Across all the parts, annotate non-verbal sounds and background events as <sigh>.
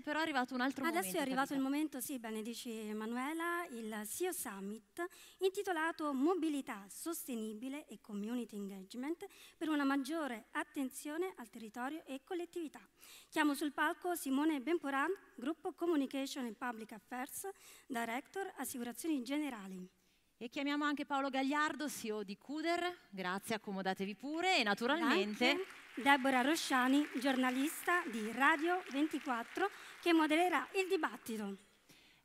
adesso però è arrivato un altro adesso momento. Adesso è arrivato capita. il momento, sì, benedice Emanuela, il SEO Summit intitolato Mobilità sostenibile e community engagement per una maggiore attenzione al territorio e collettività. Chiamo sul palco Simone Benporan, gruppo Communication and Public Affairs, Director Assicurazioni Generali. E chiamiamo anche Paolo Gagliardo, CEO di CUDER, grazie, accomodatevi pure e naturalmente... Anche Deborah Rosciani, giornalista di Radio 24 che modererà il dibattito.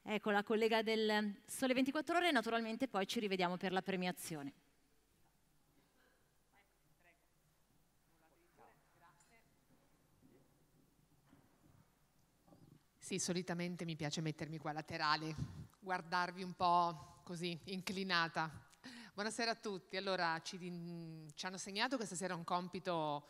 Ecco, la collega del Sole 24 Ore, naturalmente poi ci rivediamo per la premiazione. Sì, solitamente mi piace mettermi qua laterale, guardarvi un po' così, inclinata. Buonasera a tutti. Allora, ci, mm, ci hanno segnato questa sera un compito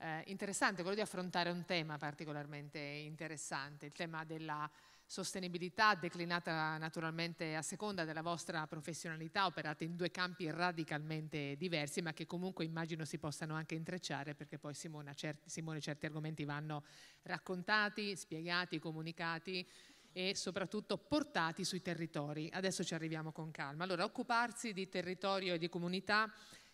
eh, interessante, quello di affrontare un tema particolarmente interessante, il tema della sostenibilità declinata naturalmente a seconda della vostra professionalità, operate in due campi radicalmente diversi, ma che comunque immagino si possano anche intrecciare perché poi Simone, certi, Simone certi argomenti vanno raccontati, spiegati, comunicati e soprattutto portati sui territori. Adesso ci arriviamo con calma. Allora, occuparsi di territorio e di comunità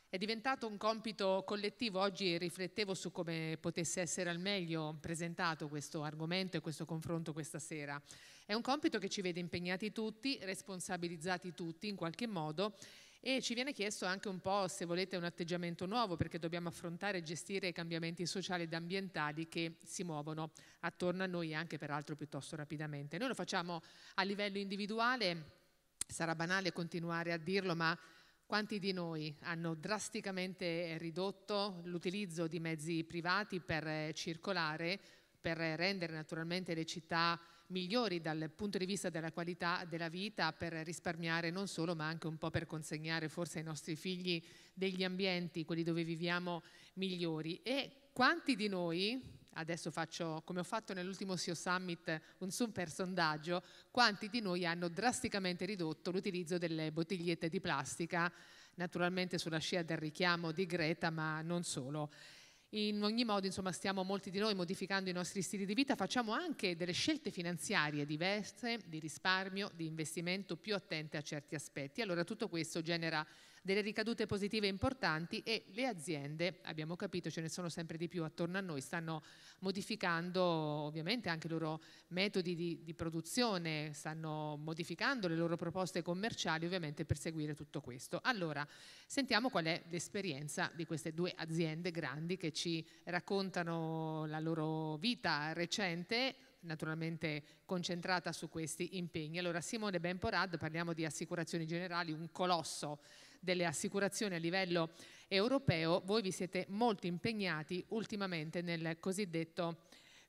è diventato un compito collettivo. Oggi riflettevo su come potesse essere al meglio presentato questo argomento e questo confronto questa sera. È un compito che ci vede impegnati tutti, responsabilizzati tutti in qualche modo e ci viene chiesto anche un po', se volete, un atteggiamento nuovo perché dobbiamo affrontare e gestire i cambiamenti sociali ed ambientali che si muovono attorno a noi e anche peraltro piuttosto rapidamente. Noi lo facciamo a livello individuale, sarà banale continuare a dirlo, ma quanti di noi hanno drasticamente ridotto l'utilizzo di mezzi privati per eh, circolare, per rendere naturalmente le città migliori dal punto di vista della qualità della vita, per risparmiare non solo ma anche un po' per consegnare forse ai nostri figli degli ambienti, quelli dove viviamo, migliori? E quanti di noi adesso faccio come ho fatto nell'ultimo SEO Summit un super sondaggio, quanti di noi hanno drasticamente ridotto l'utilizzo delle bottigliette di plastica, naturalmente sulla scia del richiamo di Greta, ma non solo. In ogni modo, insomma, stiamo molti di noi modificando i nostri stili di vita, facciamo anche delle scelte finanziarie diverse, di risparmio, di investimento più attente a certi aspetti. Allora tutto questo genera delle ricadute positive importanti e le aziende, abbiamo capito, ce ne sono sempre di più attorno a noi, stanno modificando ovviamente anche i loro metodi di, di produzione, stanno modificando le loro proposte commerciali ovviamente per seguire tutto questo. Allora, sentiamo qual è l'esperienza di queste due aziende grandi che ci raccontano la loro vita recente naturalmente concentrata su questi impegni. Allora Simone Benporad, parliamo di assicurazioni generali, un colosso delle assicurazioni a livello europeo, voi vi siete molto impegnati ultimamente nel cosiddetto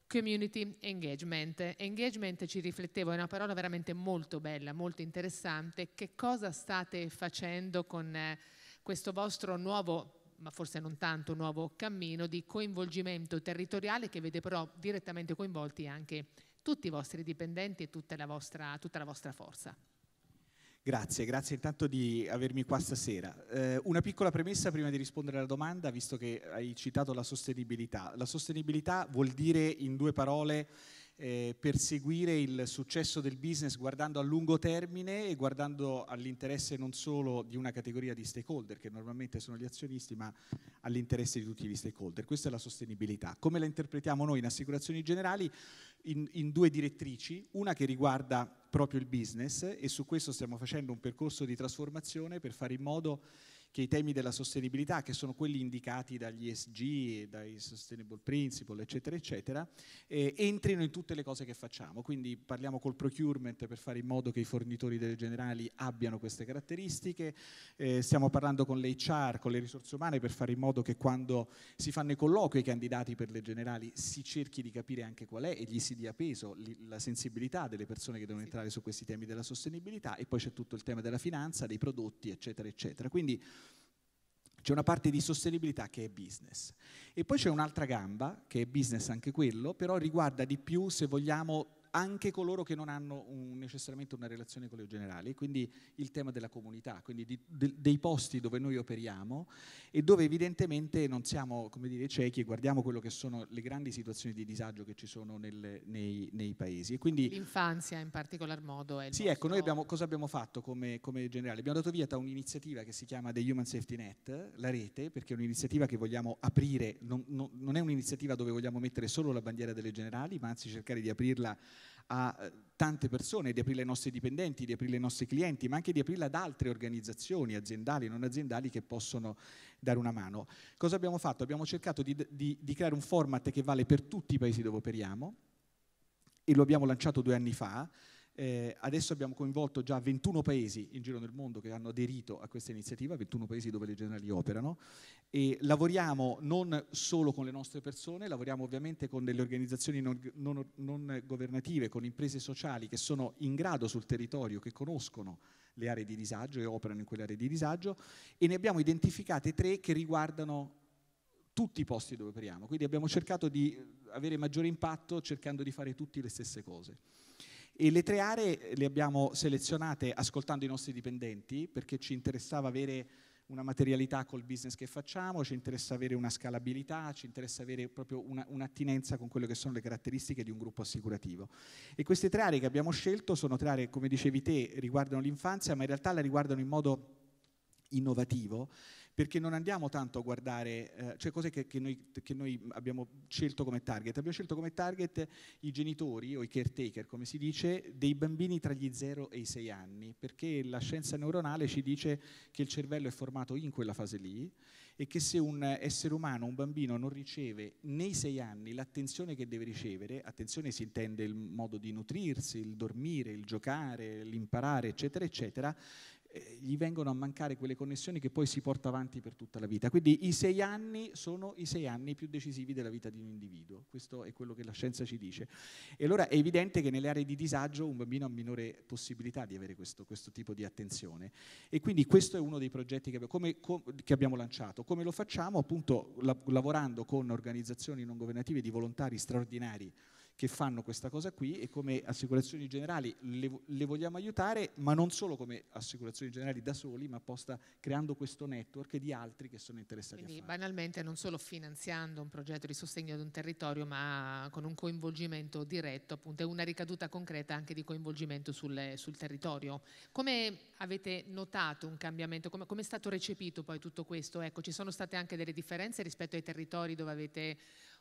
community engagement. Engagement ci riflettevo, è una parola veramente molto bella, molto interessante. Che cosa state facendo con eh, questo vostro nuovo ma forse non tanto nuovo cammino di coinvolgimento territoriale che vede però direttamente coinvolti anche tutti i vostri dipendenti e tutta la vostra, tutta la vostra forza. Grazie, grazie intanto di avermi qua stasera. Eh, una piccola premessa prima di rispondere alla domanda, visto che hai citato la sostenibilità. La sostenibilità vuol dire in due parole eh, perseguire il successo del business guardando a lungo termine e guardando all'interesse non solo di una categoria di stakeholder, che normalmente sono gli azionisti, ma all'interesse di tutti gli stakeholder. Questa è la sostenibilità. Come la interpretiamo noi in assicurazioni generali? in, in due direttrici, una che riguarda proprio il business e su questo stiamo facendo un percorso di trasformazione per fare in modo che i temi della sostenibilità, che sono quelli indicati dagli ESG, dai Sustainable Principle, eccetera, eccetera, eh, entrino in tutte le cose che facciamo. Quindi parliamo col procurement per fare in modo che i fornitori delle generali abbiano queste caratteristiche, eh, stiamo parlando con le HR, con le risorse umane, per fare in modo che quando si fanno i colloqui ai candidati per le generali si cerchi di capire anche qual è e gli si dia peso la sensibilità delle persone che devono entrare su questi temi della sostenibilità e poi c'è tutto il tema della finanza, dei prodotti, eccetera, eccetera. Quindi c'è una parte di sostenibilità che è business. E poi c'è un'altra gamba, che è business anche quello, però riguarda di più, se vogliamo, anche coloro che non hanno un, necessariamente una relazione con le generali, quindi il tema della comunità, quindi di, de, dei posti dove noi operiamo e dove evidentemente non siamo come dire, ciechi e guardiamo quello che sono le grandi situazioni di disagio che ci sono nel, nei, nei, paesi. E quindi, L'infanzia in particolar modo è il Sì, ecco, noi abbiamo, cosa abbiamo fatto come, come generale? Abbiamo dato via da un'iniziativa che si chiama The Human Safety Net, la rete, perché è un'iniziativa che vogliamo aprire, non, non, non è un'iniziativa dove vogliamo mettere solo la bandiera delle generali, ma anzi cercare di aprirla a eh, tante persone, di aprirla ai nostri dipendenti, di aprirla ai nostri clienti, ma anche di aprirle ad altre organizzazioni aziendali e non aziendali che possono dare una mano. Cosa abbiamo fatto? Abbiamo cercato di, di, di creare un format che vale per tutti i paesi dove operiamo e lo abbiamo lanciato due anni fa eh, adesso abbiamo coinvolto già 21 paesi in giro nel mondo che hanno aderito a questa iniziativa, 21 paesi dove le generali operano e lavoriamo non solo con le nostre persone, lavoriamo ovviamente con delle organizzazioni non, non, non governative, con imprese sociali che sono in grado sul territorio, che conoscono le aree di disagio e operano in quelle aree di disagio e ne abbiamo identificate tre che riguardano tutti i posti dove operiamo, quindi abbiamo cercato di avere maggiore impatto cercando di fare tutte le stesse cose. E le tre aree eh, le abbiamo selezionate ascoltando i nostri dipendenti perché ci interessava avere una materialità col business che facciamo, ci interessa avere una scalabilità, ci interessa avere proprio una, un'attinenza con quelle che sono le caratteristiche di un gruppo assicurativo. E queste tre aree che abbiamo scelto sono tre aree, come dicevi te, riguardano l'infanzia, ma in realtà la riguardano in modo innovativo perché non andiamo tanto a guardare, eh, cioè cose che, che, noi, che, noi, abbiamo scelto come target. Abbiamo scelto come target i genitori o i caretaker, come si dice, dei bambini tra gli 0 e i 6 anni, perché la scienza neuronale ci dice che il cervello è formato in quella fase lì e che se un essere umano, un bambino, non riceve nei 6 anni l'attenzione che deve ricevere, attenzione si intende il modo di nutrirsi, il dormire, il giocare, l'imparare, eccetera, eccetera, gli vengono a mancare quelle connessioni che poi si porta avanti per tutta la vita. Quindi i sei anni sono i sei anni più decisivi della vita di un individuo, questo è quello che la scienza ci dice. E allora è evidente che nelle aree di disagio un bambino ha minore possibilità di avere questo, questo tipo di attenzione. E quindi questo è uno dei progetti che, come, com, che abbiamo lanciato. Come lo facciamo? Appunto la, lavorando con organizzazioni non governative di volontari straordinari che fanno questa cosa qui e come assicurazioni generali le, le, vogliamo aiutare, ma non solo come assicurazioni generali da soli, ma apposta creando questo network di altri che sono interessati Quindi, a farlo. banalmente non solo finanziando un progetto di sostegno ad un territorio, ma con un coinvolgimento diretto, appunto, e una ricaduta concreta anche di coinvolgimento sul, sul territorio. Come avete notato un cambiamento? Come, come è stato recepito poi tutto questo? Ecco, ci sono state anche delle differenze rispetto ai territori dove avete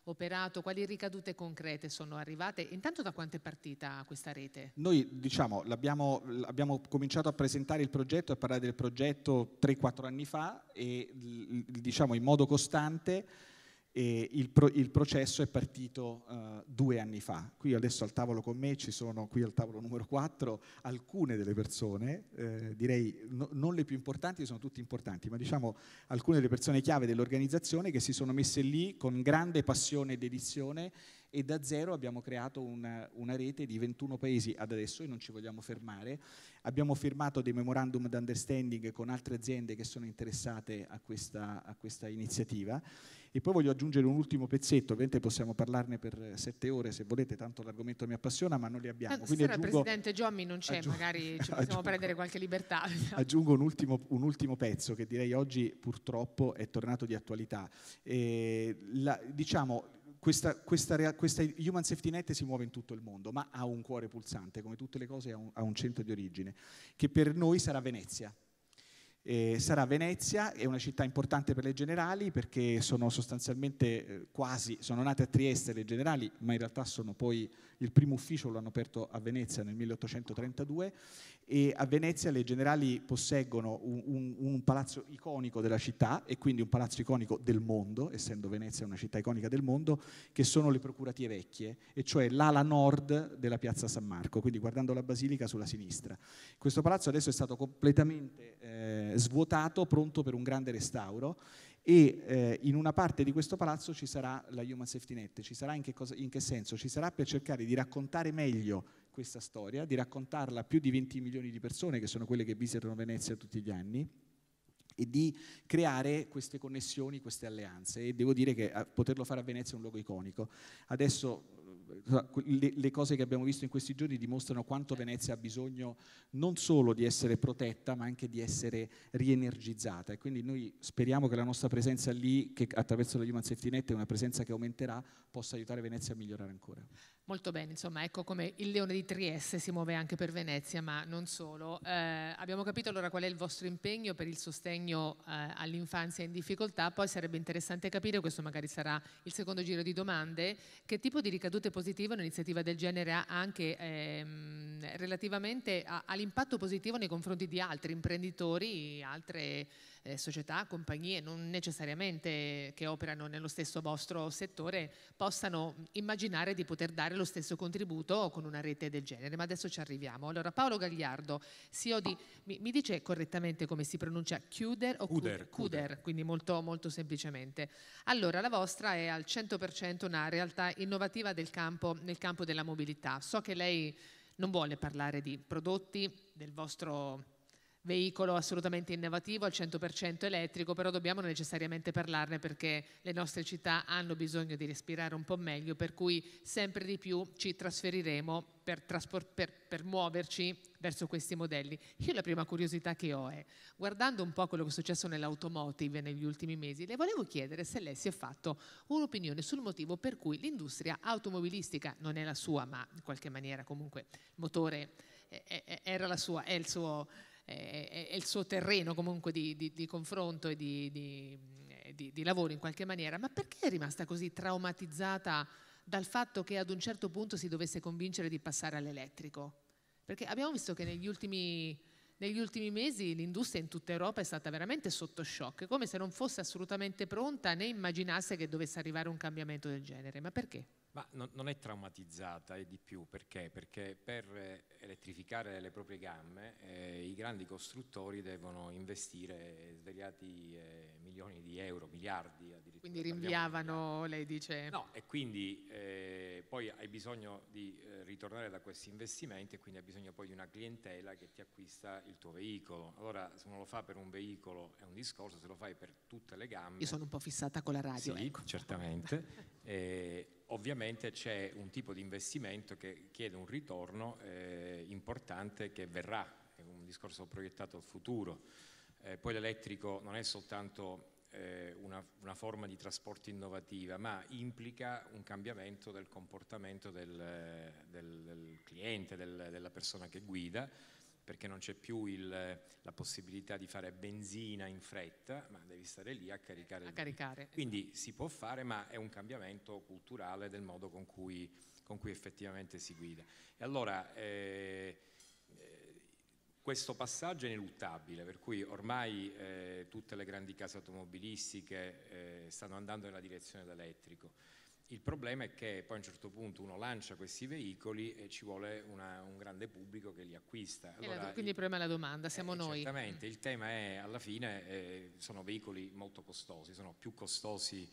operato, quali ricadute concrete sono arrivate? Intanto da quanto è partita questa rete? Noi diciamo, abbiamo cominciato a presentare il progetto, a parlare del progetto 3-4 anni fa e diciamo in modo costante e il, pro, il processo è partito uh, due anni fa. Qui adesso al tavolo con me ci sono, qui al tavolo numero 4, alcune delle persone, eh, direi no, non le più importanti, sono tutte importanti, ma diciamo alcune delle persone chiave dell'organizzazione che si sono messe lì con grande passione ed edizione e da zero abbiamo creato una, una rete di 21 paesi ad adesso e non ci vogliamo fermare. Abbiamo firmato dei memorandum d'understanding con altre aziende che sono interessate a questa, a questa iniziativa. E poi voglio aggiungere un ultimo pezzetto, ovviamente possiamo parlarne per sette ore se volete, tanto l'argomento mi appassiona, ma non li abbiamo. Quindi Stasera aggiungo, il Presidente Giommi non c'è, aggiungo, magari ci <laughs> possiamo aggiungo, prendere qualche libertà. <laughs> Aggiungo un ultimo, un ultimo, pezzo che direi oggi purtroppo è tornato di attualità. Eh, la, diciamo, questa, questa, questa, Human Safety Net si muove in tutto il mondo, ma ha un cuore pulsante, come tutte le cose ha un, ha un centro di origine, che per noi sarà Venezia. Eh, sarà Venezia, è una città importante per le generali perché sono sostanzialmente eh, quasi, sono nate a Trieste le generali, ma in realtà sono poi il primo ufficio l'hanno aperto a Venezia nel 1832 e a Venezia le generali posseggono un, un, un, palazzo iconico della città e quindi un palazzo iconico del mondo, essendo Venezia una città iconica del mondo, che sono le procuratie vecchie, e cioè l'ala nord della piazza San Marco, quindi guardando la basilica sulla sinistra. Questo palazzo adesso è stato completamente eh, svuotato, pronto per un grande restauro e eh, in una parte di questo palazzo ci sarà la Human Safety Net, ci sarà in che, cosa, in che senso? Ci sarà per cercare di raccontare meglio questa storia, di raccontarla a più di 20 milioni di persone, che sono quelle che visitano Venezia tutti gli anni, e di creare queste connessioni, queste alleanze. E devo dire che eh, poterlo fare a Venezia è un luogo iconico. Adesso eh, le, cose che abbiamo visto in questi giorni dimostrano quanto Venezia ha bisogno non solo di essere protetta, ma anche di essere rienergizzata. E quindi noi speriamo che la nostra presenza lì, che attraverso la Human Safety Net è una presenza che aumenterà, possa aiutare Venezia a migliorare ancora. Molto bene, insomma, ecco come il leone di Trieste si muove anche per Venezia, ma non solo. Eh, abbiamo capito allora qual è il vostro impegno per il sostegno eh, all'infanzia in difficoltà, poi sarebbe interessante capire, questo magari sarà il secondo giro di domande, che tipo di ricadute positive un'iniziativa del genere ha anche ehm, relativamente all'impatto positivo nei confronti di altri imprenditori, altre eh, società, compagnie, non necessariamente che operano nello stesso vostro settore, possano immaginare di poter dare lo stesso contributo con una rete del genere. Ma adesso ci arriviamo. Allora, Paolo Gagliardo, CEO di, mi, mi dice correttamente come si pronuncia, Chiuder o Cuder? Cuder, quindi molto, molto semplicemente. Allora, la vostra è al 100% una realtà innovativa campo, nel campo della mobilità. So che lei non vuole parlare di prodotti, del vostro veicolo assolutamente innovativo, al 100% elettrico, però dobbiamo necessariamente parlarne perché le nostre città hanno bisogno di respirare un po' meglio, per cui sempre di più ci trasferiremo per, traspor- per, per muoverci verso questi modelli. Io la prima curiosità che ho è, guardando un po' quello che è successo nell'automotive negli ultimi mesi, le volevo chiedere se lei si è fatto un'opinione sul motivo per cui l'industria automobilistica, non è la sua, ma in qualche maniera comunque il motore era la sua, è il suo è, il suo terreno comunque di, di, di confronto e eh, di, di, lavoro in qualche maniera, ma perché è rimasta così traumatizzata dal fatto che ad un certo punto si dovesse convincere di passare all'elettrico? Perché abbiamo visto che negli ultimi, negli ultimi mesi l'industria in tutta Europa è stata veramente sotto shock, come se non fosse assolutamente pronta né immaginasse che dovesse arrivare un cambiamento del genere. Ma perché? Ma non, non, è traumatizzata, e di più perché? Perché per eh, elettrificare le proprie gambe eh, grandi costruttori devono investire svariati eh, milioni di euro, miliardi addirittura. Quindi rinviavano, lei dice... No, e quindi eh, poi hai bisogno di eh, ritornare da questi investimenti e quindi hai bisogno poi di una clientela che ti acquista il tuo veicolo. Allora se uno lo fa per un veicolo è un discorso, se lo fai per tutte le gambe... Io sono un po' fissata con la radio. Sì, ecco. certamente. <laughs> Eh, ovviamente c'è un tipo di investimento che chiede un ritorno eh, importante che verrà discorso proiettato al futuro. Eh, poi l'elettrico non è soltanto eh, una, una, forma di trasporto innovativa, ma implica un cambiamento del comportamento del, del, del cliente, del, della persona che guida, perché non c'è più il, la possibilità di fare benzina in fretta, ma devi stare lì a caricare. A caricare. Quindi si può fare, ma è un cambiamento culturale del modo con cui, con cui effettivamente si guida. E allora... Eh, questo passaggio è ineluttabile, per cui ormai eh, tutte le grandi case automobilistiche eh, stanno andando nella direzione dell'elettrico. Il problema è che poi a un certo punto uno lancia questi veicoli e ci vuole una, un grande pubblico che li acquista. Eh, allora, quindi il, problema è la domanda, siamo eh, noi. Esattamente, il tema è alla fine eh, sono veicoli molto costosi, sono più costosi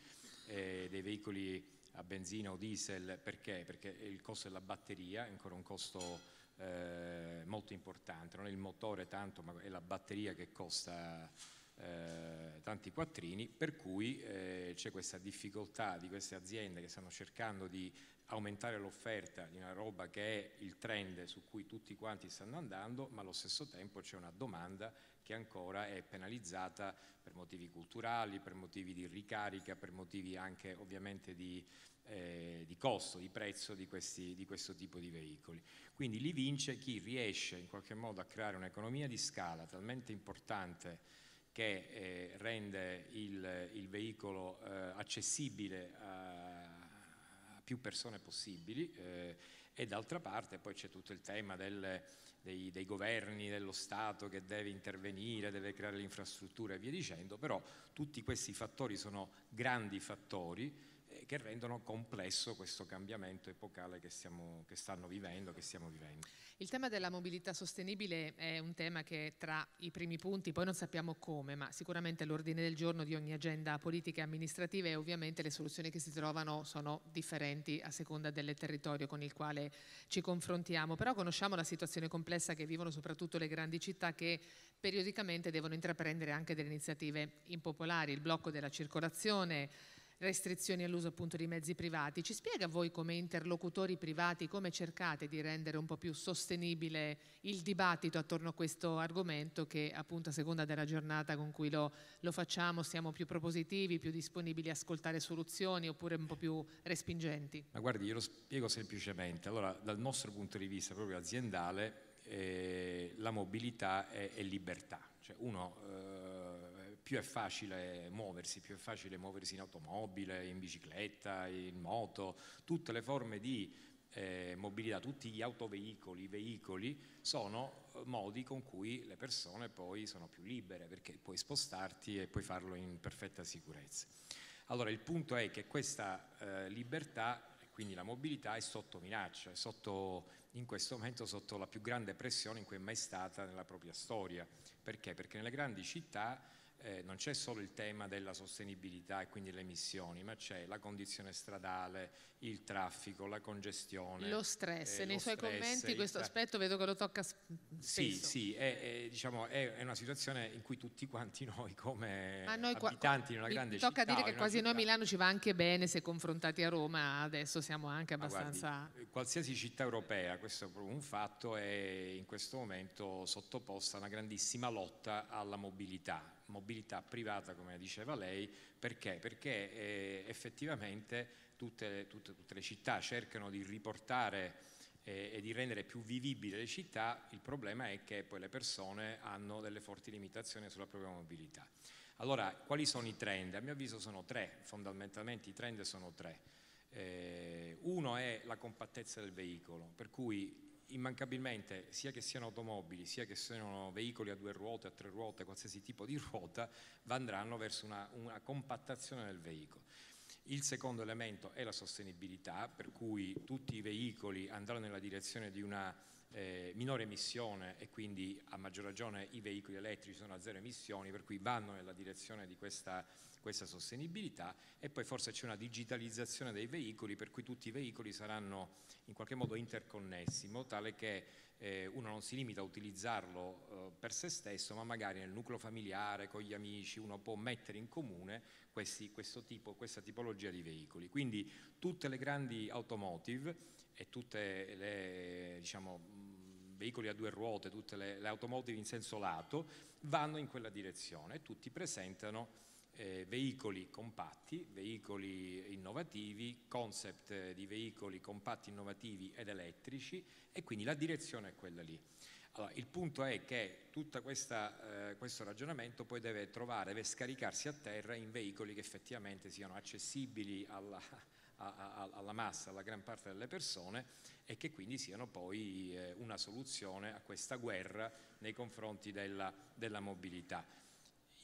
eh, dei veicoli a benzina o diesel perché? Perché il costo della batteria è ancora un costo eh, molto importante, non è il motore tanto, ma è la batteria che costa eh, tanti quattrini, per cui eh, c'è questa difficoltà di queste aziende che stanno cercando di aumentare l'offerta di una roba che è il trend su cui tutti quanti stanno andando, ma allo stesso tempo c'è una domanda che ancora è penalizzata per motivi culturali, per motivi di ricarica, per motivi anche ovviamente di, eh, di costo, di prezzo di, questi, di, questo tipo di veicoli. Quindi lì vince chi riesce in qualche modo a creare un'economia di scala talmente importante che eh, rende il, il veicolo eh, accessibile a, più persone possibili eh, e d'altra parte poi c'è tutto il tema del, dei, dei, governi, dello Stato che deve intervenire, deve creare le infrastrutture e via dicendo, però tutti questi fattori sono grandi fattori che rendono complesso questo cambiamento epocale che, stiamo, che stanno vivendo, che stiamo vivendo. Il tema della mobilità sostenibile è un tema che tra i primi punti, poi non sappiamo come, ma sicuramente l'ordine del giorno di ogni agenda politica e amministrativa e ovviamente le soluzioni che si trovano sono differenti a seconda del territorio con il quale ci confrontiamo, però conosciamo la situazione complessa che vivono soprattutto le grandi città che periodicamente devono intraprendere anche delle iniziative impopolari, il blocco della circolazione, restrizioni all'uso appunto di mezzi privati. Ci spiega voi come interlocutori privati come cercate di rendere un po' più sostenibile il dibattito attorno a questo argomento che appunto a seconda della giornata con cui lo, lo facciamo siamo più propositivi, più disponibili a ascoltare soluzioni oppure un po' più respingenti? Ma guardi, io lo spiego semplicemente. Allora, dal nostro punto di vista proprio aziendale, eh, la mobilità è, è libertà. Cioè uno eh, più è facile muoversi, più è facile muoversi in automobile, in bicicletta, in moto, tutte le forme di eh, mobilità, tutti gli autoveicoli, i veicoli sono eh, modi con cui le persone poi sono più libere perché puoi spostarti e puoi farlo in perfetta sicurezza. Allora il punto è che questa eh, libertà quindi la mobilità è sotto minaccia, è sotto, in questo momento sotto la più grande pressione in cui è mai stata nella propria storia. Perché? Perché nelle grandi città eh, non c'è solo il tema della sostenibilità e quindi le emissioni, ma c'è la condizione stradale, il traffico, la congestione. Lo stress, eh, nei suoi stress, commenti questo tra... aspetto vedo che lo tocca spesso. Sì, sì, è, è, diciamo, è, una situazione in cui tutti quanti <laughs> noi come noi abitanti di una grande città... Mi tocca dire che quasi città... noi Milano ci va anche bene se confrontati a Roma, adesso siamo anche abbastanza... Guardi, qualsiasi città europea, questo è proprio un fatto, è in questo momento sottoposta a una grandissima lotta alla mobilità, mobilità contabilità privata, come diceva lei, perché? Perché eh, effettivamente tutte, tutte, tutte, le città cercano di riportare eh, e di rendere più vivibile le città, il problema è che poi le persone hanno delle forti limitazioni sulla propria mobilità. Allora, quali sono i trend? A mio avviso sono tre, fondamentalmente i trend sono tre. Eh, uno è la compattezza del veicolo, per cui immancabilmente, sia che siano automobili, sia che siano veicoli a due ruote, a tre ruote, qualsiasi tipo di <laughs> ruota, andranno verso una, una compattazione del veicolo. Il secondo elemento è la sostenibilità, per cui tutti i veicoli andranno nella direzione di una eh, minore emissione e quindi a maggior ragione i veicoli elettrici sono a zero emissioni, per cui vanno nella direzione di questa, questa sostenibilità e poi forse c'è una digitalizzazione dei veicoli, per cui tutti i veicoli saranno in qualche modo interconnessi, in modo tale che eh, uno non si limita a utilizzarlo eh, per se stesso, ma magari nel nucleo familiare, con gli amici, uno può mettere in comune questi, tipo, questa tipologia di veicoli. Quindi tutte le grandi automotive e tutti i diciamo, veicoli a due ruote, tutte le, le, automotive in senso lato, vanno in quella direzione e tutti presentano eh, veicoli compatti, veicoli innovativi, concept eh, di veicoli compatti, innovativi ed elettrici e quindi la direzione è quella lì. Allora, il punto è che tutto eh, questo ragionamento poi deve trovare, deve scaricarsi a terra in veicoli che effettivamente siano accessibili alla, alla massa, alla gran parte delle persone e che quindi siano poi eh, una soluzione a questa guerra nei confronti della, della mobilità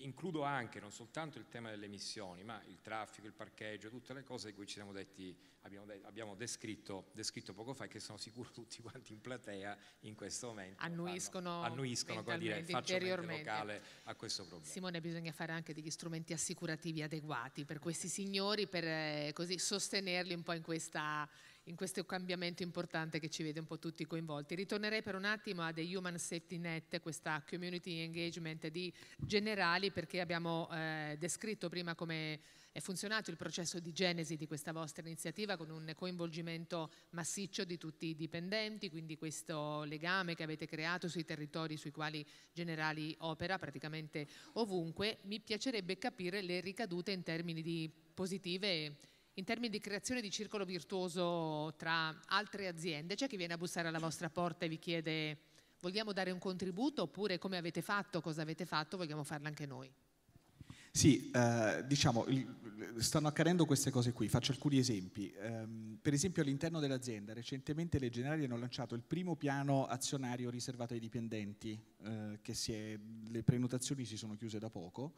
includo anche non soltanto il tema delle emissioni, ma il traffico, il parcheggio, tutte le cose di cui detti, abbiamo, de abbiamo descritto, descritto, poco fa e che sono sicuro <laughs> tutti quanti in platea in questo momento annuiscono, fanno, annuiscono dire, faccio locale a questo problema. Simone, bisogna fare anche degli strumenti assicurativi adeguati per questi signori, per eh, così sostenerli un po' in questa in questo cambiamento importante che ci vede un po' tutti coinvolti. Ritornerei per un attimo a The Human Safety Net, questa community engagement di generali, perché abbiamo eh, descritto prima come è funzionato il processo di genesi di questa vostra iniziativa con un coinvolgimento massiccio di tutti i dipendenti, quindi questo legame che avete creato sui territori sui quali Generali opera praticamente ovunque. Mi piacerebbe capire le ricadute in termini di positive in termini di creazione di circolo virtuoso tra altre aziende? C'è chi viene a bussare alla vostra porta e vi chiede vogliamo dare un contributo oppure come avete fatto, cosa avete fatto, vogliamo farlo anche noi? Sì, eh, diciamo, stanno accadendo queste cose qui, faccio alcuni esempi. Eh, per esempio all'interno dell'azienda recentemente le Generali hanno lanciato il primo piano azionario riservato ai dipendenti, eh, si è, le prenotazioni si sono chiuse da poco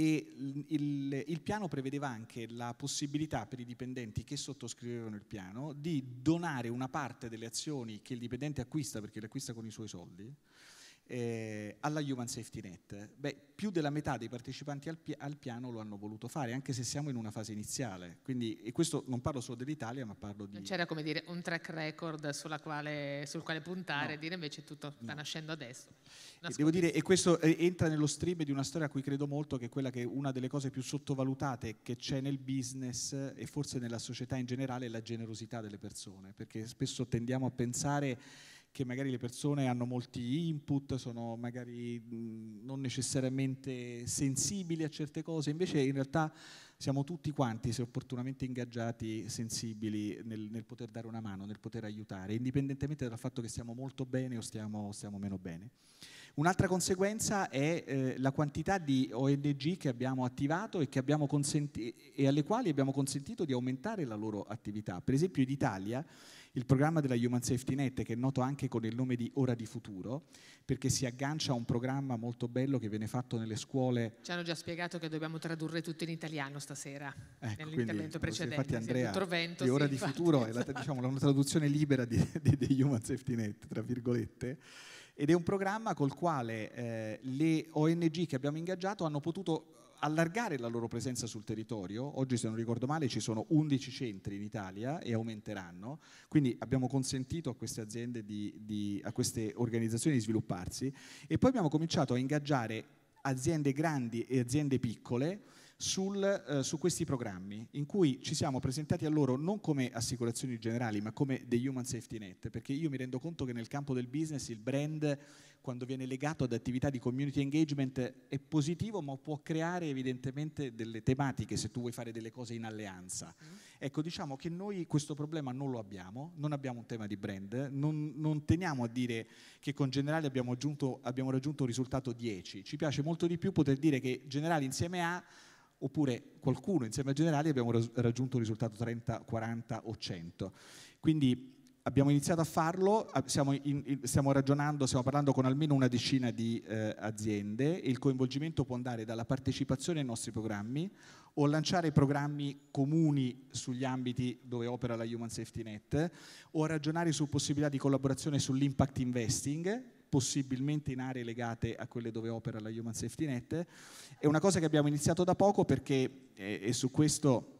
e il, il, piano prevedeva anche la possibilità per i dipendenti che sottoscrivevano il piano di donare una parte delle azioni che il dipendente acquista, perché le acquista con i suoi soldi, eh, alla Human Safety Net. Beh, più della metà dei partecipanti al, pi- al, piano lo hanno voluto fare, anche se siamo in una fase iniziale. Quindi, e questo non parlo solo dell'Italia, ma parlo di... Non c'era come dire un track record quale, sul quale puntare, no. dire invece tutto sta no. nascendo adesso. Devo dire, e questo entra nello stream di una storia a cui credo molto, che è quella che è una delle cose più sottovalutate che c'è nel business e forse nella società in generale è la generosità delle persone, perché spesso tendiamo a pensare che magari le persone hanno molti input, sono magari non necessariamente sensibili a certe cose, invece in realtà siamo tutti quanti, se opportunamente ingaggiati, sensibili nel, nel poter dare una mano, nel poter aiutare, indipendentemente dal fatto che stiamo molto bene o stiamo, stiamo meno bene. Un'altra conseguenza è eh, la quantità di ONG che abbiamo attivato e, che abbiamo consenti- e alle quali abbiamo consentito di aumentare la loro attività. Per esempio in Italia il programma della Human Safety Net, che è noto anche con il nome di Ora di Futuro, perché si aggancia a un programma molto bello che viene fatto nelle scuole. Ci hanno già spiegato che dobbiamo tradurre tutto in italiano stasera, ecco, nell'intervento quindi, precedente. Infatti Andrea, sì, Vento, di Ora sì, di infatti. Futuro è la, diciamo, una traduzione libera di, di, di Human Safety Net, tra virgolette ed è un programma col quale eh, le ONG che abbiamo ingaggiato hanno potuto allargare la loro presenza sul territorio. Oggi, se non ricordo male, ci sono 11 centri in Italia e aumenteranno. Quindi abbiamo consentito a queste aziende, di, di, a queste organizzazioni di svilupparsi e poi abbiamo cominciato a ingaggiare aziende grandi e aziende piccole sul, eh, su questi programmi, in cui ci siamo presentati a loro non come assicurazioni generali, ma come The Human Safety Net, perché io mi rendo conto che nel campo del business il brand, quando viene legato ad attività di community engagement, è positivo, ma può creare evidentemente delle tematiche se tu vuoi fare delle cose in alleanza. Mm. Ecco, diciamo che noi questo problema non lo abbiamo, non abbiamo un tema di brand, non, non teniamo a dire che con Generali abbiamo, aggiunto, abbiamo raggiunto un risultato 10, ci piace molto di più poter dire che Generali insieme a oppure qualcuno insieme al generali abbiamo raggiunto un risultato 30, 40 o 100. Quindi abbiamo iniziato a farlo, stiamo, in, stiamo ragionando, stiamo parlando con almeno una decina di eh, aziende e il coinvolgimento può andare dalla partecipazione ai nostri programmi o lanciare programmi comuni sugli ambiti dove opera la Human Safety Net o ragionare su possibilità di collaborazione sull'impact investing possibilmente in aree legate a quelle dove opera la Human Safety Net. È una cosa che abbiamo iniziato da poco perché, eh, e, su questo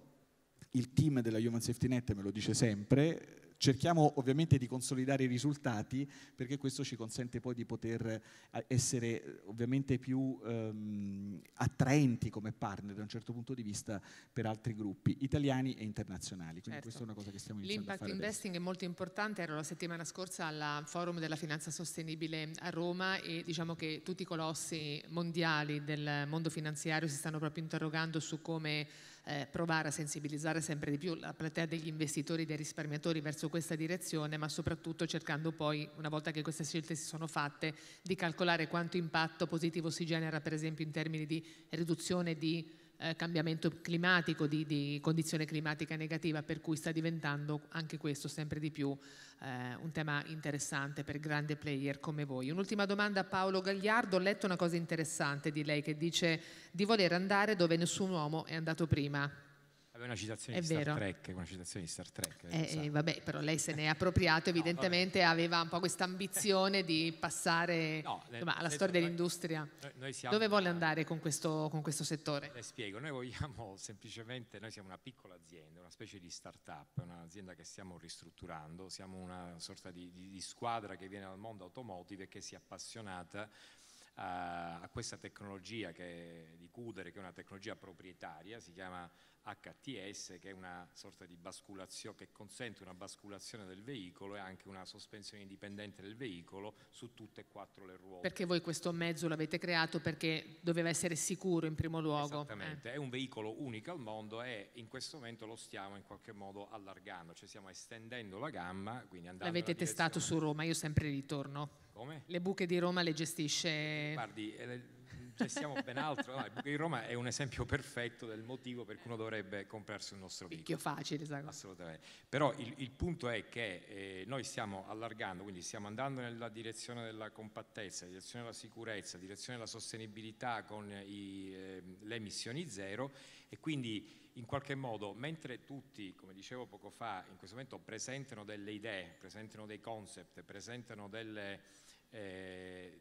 il team della Human Safety Net me lo dice sempre, Cerchiamo ovviamente di consolidare i risultati perché questo ci consente poi di poter eh, essere eh, ovviamente più ehm, attraenti come partner da un certo punto di vista per altri gruppi italiani e internazionali. Quindi certo. questa è una cosa che stiamo iniziando L'impact investing adesso. è molto importante, ero la settimana scorsa al forum della finanza sostenibile a Roma e diciamo che tutti i colossi mondiali del mondo finanziario si stanno proprio interrogando su come eh, provare a sensibilizzare sempre di più la platea degli investitori e dei risparmiatori verso questa direzione, ma soprattutto cercando poi, una volta che queste scelte si sono fatte, di calcolare quanto impatto positivo si genera per esempio in termini di riduzione di eh, cambiamento climatico, di, di, condizione climatica negativa, per cui sta diventando anche questo sempre di più eh, un tema interessante per grandi player come voi. Un'ultima domanda a Paolo Gagliardo, ho letto una cosa interessante di lei che dice di voler andare dove nessun uomo è andato prima. Aveva una citazione, è di vero. Star Trek, una citazione di Star Trek. Eh, eh vabbè, però lei se ne è appropriato, evidentemente no, aveva un po' questa ambizione di passare no, insomma, alla storia dell'industria. Noi, noi Dove vuole andare con questo, con questo, settore? Le spiego, noi vogliamo <laughs> semplicemente, noi siamo una piccola azienda, una specie di start-up, un'azienda che stiamo ristrutturando, siamo una sorta di, di, di squadra che viene dal mondo automotive e che si è appassionata eh, a, questa tecnologia che, di Cudere, che è una tecnologia proprietaria, si chiama HTS che è una sorta di basculazione che consente una basculazione del veicolo e anche una sospensione indipendente del veicolo su tutte e quattro le ruote. Perché voi questo mezzo l'avete creato perché doveva essere sicuro in primo luogo. Esattamente, eh. è un veicolo unico al mondo e in questo momento lo stiamo in qualche modo allargando, cioè stiamo estendendo la gamma, quindi andando L'avete testato direzione... su Roma, io sempre ritorno. Come? Le buche di Roma le gestisce Guardi, eh, cioè siamo ben altro. No, il buco di Roma è un esempio perfetto del motivo per cui uno dovrebbe comprarsi un nostro veicolo. Picchio facile, sai. Assolutamente. Però il, il, punto è che eh, noi stiamo allargando, quindi stiamo andando nella direzione della compattezza, direzione della sicurezza, direzione della sostenibilità con i, eh, le emissioni zero e quindi in qualche modo, mentre tutti, come dicevo poco fa, in questo momento presentano delle idee, presentano dei concept, presentano delle... Eh,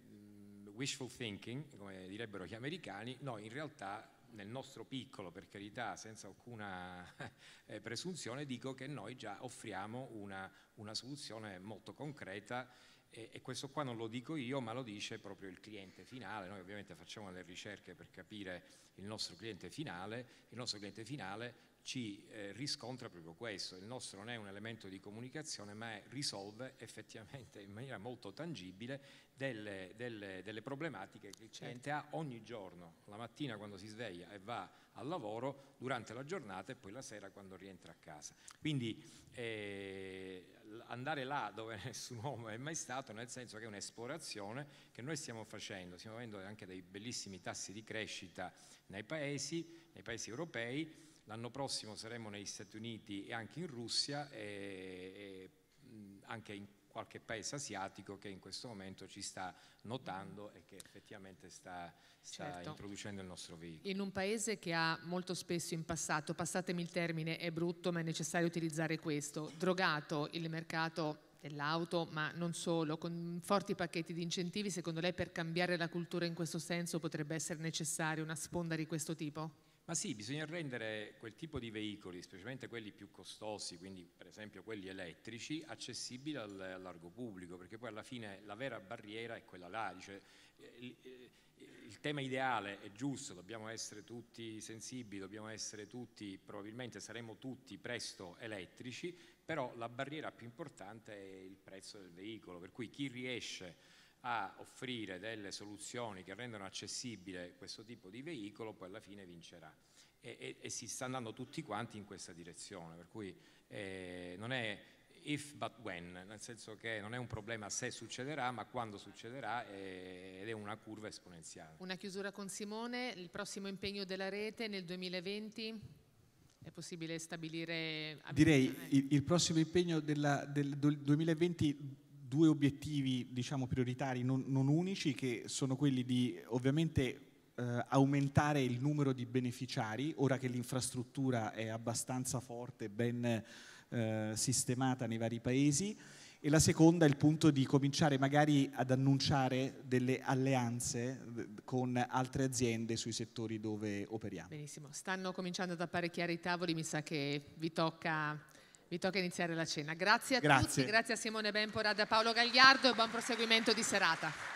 wishful thinking, come direbbero gli americani, noi in realtà nel nostro piccolo, per carità, senza alcuna <laughs> eh, presunzione, dico che noi già offriamo una, una soluzione molto concreta e, e, questo qua non lo dico io, ma lo dice proprio il cliente finale. Noi ovviamente facciamo le ricerche per capire il nostro cliente finale, il nostro cliente finale ci eh, riscontra proprio questo, il nostro non è un elemento di comunicazione ma è, risolve effettivamente in maniera molto tangibile delle, delle, delle problematiche che il certo. cliente ha ogni giorno, la mattina quando si sveglia e va al lavoro, durante la giornata e poi la sera quando rientra a casa. Quindi eh, andare là dove <laughs> nessun uomo è mai stato, nel senso che è un'esplorazione che noi stiamo facendo, stiamo avendo anche dei bellissimi tassi di crescita nei paesi, nei paesi europei, L'anno prossimo saremo negli Stati Uniti e anche in Russia e, e anche in qualche paese asiatico che in questo momento ci sta notando e che effettivamente sta, sta certo. introducendo il nostro veicolo. In un paese che ha molto spesso in passato, passatemi il termine, è brutto ma è necessario utilizzare questo, drogato il mercato dell'auto, ma non solo, con forti pacchetti di incentivi, secondo lei per cambiare la cultura in questo senso potrebbe essere necessaria una sponda di questo tipo? Ma sì, bisogna rendere quel tipo di veicoli, specialmente quelli più costosi, quindi per esempio quelli elettrici, accessibili al, largo pubblico, perché poi alla fine la vera barriera è quella là. Dice, eh, il, eh, il tema ideale è giusto, dobbiamo essere tutti sensibili, dobbiamo essere tutti, probabilmente saremo tutti presto elettrici, però la barriera più importante è il prezzo del veicolo, per cui chi riesce a a offrire delle soluzioni che rendano accessibile questo tipo di veicolo, poi alla fine vincerà. E, e, e si sta andando tutti quanti in questa direzione, per cui eh, non è if but when, nel senso che non è un problema se succederà, ma quando succederà è, eh, ed è una curva esponenziale. Una chiusura con Simone, il prossimo impegno della rete nel 2020? È possibile stabilire... Direi il, il prossimo impegno della, del 2020 due obiettivi diciamo, prioritari non, non, unici che sono quelli di ovviamente eh, aumentare il numero di beneficiari, ora che l'infrastruttura è abbastanza forte, ben eh, sistemata nei vari paesi, e la seconda è il punto di cominciare magari ad annunciare delle alleanze eh, con altre aziende sui settori dove operiamo. Benissimo, stanno cominciando ad apparecchiare i tavoli, mi sa che vi tocca vi tocca iniziare la cena. Grazie a grazie. tutti, grazie a Simone Bempora, da Paolo Gagliardo e buon proseguimento di serata.